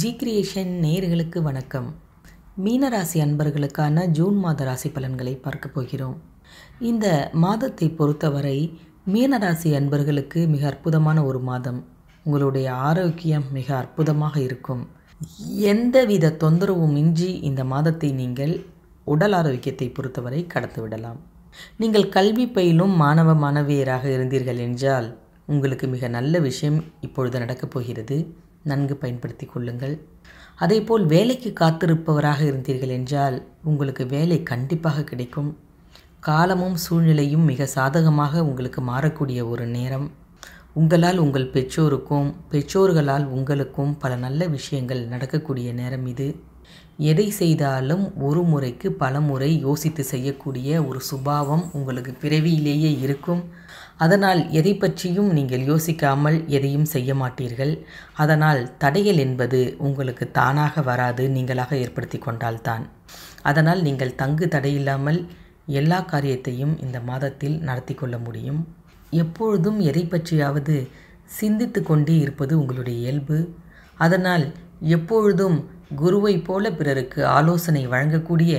G creation நேயர்களுக்கு வணக்கம் மீனராசி அன்பர்களுக்கான ஜூன் மாத ராசி பலன்களை பார்க்க போகிறோம் இந்த மாதத்தை பொறுத்தவரை மீனராசி அன்பர்களுக்கு மிக அற்புதமான ஒரு மாதம் உங்களுடைய ஆரோக்கியம் மிக அற்புதமாக இருக்கும் எந்தவித தொந்தரவும் இன்றி இந்த மாதத்தை நீங்கள் உடல் ஆரோக்கியத்தை பொறுத்தவரை கடந்துவிடலாம் நீங்கள் கல்வி பயிலும் மாணவ மாணவியராக இருந்தீர்கள் என்றால் உங்களுக்கு மிக நல்ல விஷயம் இப்பொழுது நடக்கப் போகிறது நன்கு பயன்படுத்தி கொள்ளுங்கள் அதேபோல் வேலைக்கு காத்திருப்பவராக இருந்தீர்கள் என்றால் உங்களுக்கு வேலை கண்டிப்பாக கிடைக்கும் காலமும் சூழ்நிலையும் மிக சாதகமாக உங்களுக்கு மாறக்கூடிய ஒரு நேரம் உங்களால் உங்கள் பெற்றோருக்கும் பெற்றோர்களால் உங்களுக்கும் பல நல்ல விஷயங்கள் நடக்கக்கூடிய நேரம் இது எதை செய்தாலும் ஒரு முறைக்கு பல முறை யோசித்து செய்யக்கூடிய ஒரு சுபாவம் உங்களுக்கு பிறவியிலேயே இருக்கும் அதனால் எதை பற்றியும் நீங்கள் யோசிக்காமல் எதையும் செய்ய மாட்டீர்கள் அதனால் தடையல் என்பது உங்களுக்கு தானாக வராது நீங்களாக ஏற்படுத்தி கொண்டால்தான் அதனால் நீங்கள் தங்கு தடையில்லாமல் எல்லா காரியத்தையும் இந்த மாதத்தில் நடத்தி கொள்ள முடியும் எப்பொழுதும் எதை பற்றியாவது சிந்தித்து கொண்டே இருப்பது உங்களுடைய இயல்பு அதனால் எப்பொழுதும் குருவைப் போல பிறருக்கு ஆலோசனை வழங்கக்கூடிய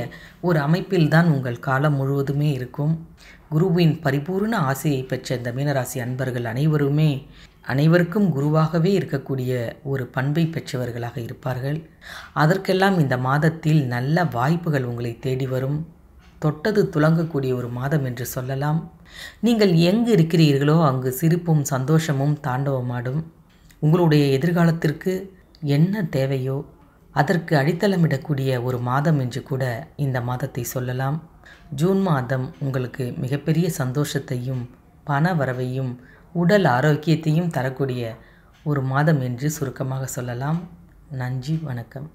ஒரு அமைப்பில்தான் உங்கள் காலம் முழுவதுமே இருக்கும் குருவின் பரிபூர்ண ஆசையை பெற்ற இந்த மீனராசி அன்பர்கள் அனைவருமே அனைவருக்கும் குருவாகவே இருக்கக்கூடிய ஒரு பண்பை பெற்றவர்களாக இருப்பார்கள் அதற்கெல்லாம் இந்த மாதத்தில் நல்ல வாய்ப்புகள் உங்களை தேடி வரும் தொட்டது துளங்கக்கூடிய ஒரு மாதம் என்று சொல்லலாம் நீங்கள் எங்கு இருக்கிறீர்களோ அங்கு சிரிப்பும் சந்தோஷமும் தாண்டவமாடும் உங்களுடைய எதிர்காலத்திற்கு என்ன தேவையோ அதற்கு அடித்தளமிடக்கூடிய ஒரு மாதம் என்று கூட இந்த மாதத்தை சொல்லலாம் ஜூன் மாதம் உங்களுக்கு மிகப்பெரிய சந்தோஷத்தையும் பண வரவையும் உடல் ஆரோக்கியத்தையும் தரக்கூடிய ஒரு மாதம் என்று சுருக்கமாக சொல்லலாம் நன்றி வணக்கம்